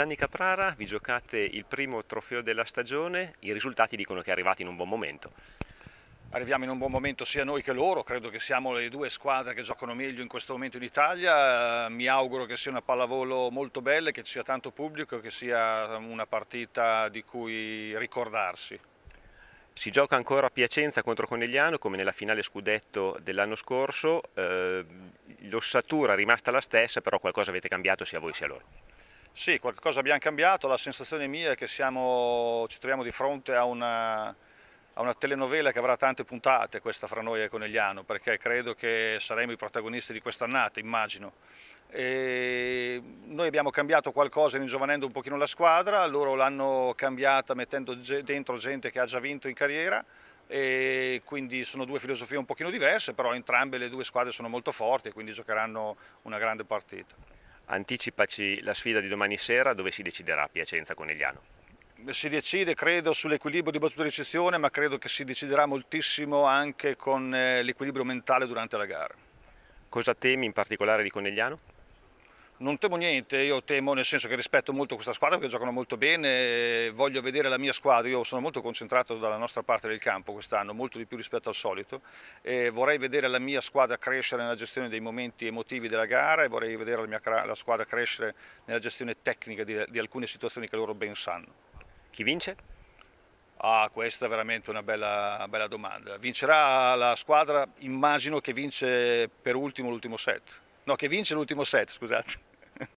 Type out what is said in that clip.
Gianni Caprara, vi giocate il primo trofeo della stagione, i risultati dicono che arrivate in un buon momento. Arriviamo in un buon momento sia noi che loro, credo che siamo le due squadre che giocano meglio in questo momento in Italia, eh, mi auguro che sia una pallavolo molto bella, che ci sia tanto pubblico, che sia una partita di cui ricordarsi. Si gioca ancora a Piacenza contro Conegliano come nella finale scudetto dell'anno scorso, eh, l'ossatura è rimasta la stessa però qualcosa avete cambiato sia voi sia loro. Sì, qualcosa abbiamo cambiato, la sensazione mia è che siamo, ci troviamo di fronte a una, a una, telenovela che avrà tante puntate, questa fra noi e Conegliano, perché credo che saremo i protagonisti di quest'annata, immagino. E noi abbiamo cambiato qualcosa ringiovanendo un pochino la squadra, loro l'hanno cambiata mettendo dentro gente che ha già vinto in carriera, e quindi sono due filosofie un pochino diverse, però entrambe le due squadre sono molto forti e quindi giocheranno una grande partita. Anticipaci la sfida di domani sera dove si deciderà Piacenza Conegliano si decide credo sull'equilibrio di battuta e ricezione ma credo che si deciderà moltissimo anche con eh, l'equilibrio mentale durante la gara. Cosa temi in particolare di Conegliano? Non temo niente, io temo nel senso che rispetto molto questa squadra perché giocano molto bene, voglio vedere la mia squadra, io sono molto concentrato dalla nostra parte del campo quest'anno, molto di più rispetto al solito, e vorrei vedere la mia squadra crescere nella gestione dei momenti emotivi della gara e vorrei vedere la, mia, la squadra crescere nella gestione tecnica di, di alcune situazioni che loro ben sanno. Chi vince? Ah, questa è veramente una bella, una bella, domanda. Vincerà la squadra, immagino che vince per ultimo l'ultimo set. No, che vince l'ultimo set, scusate.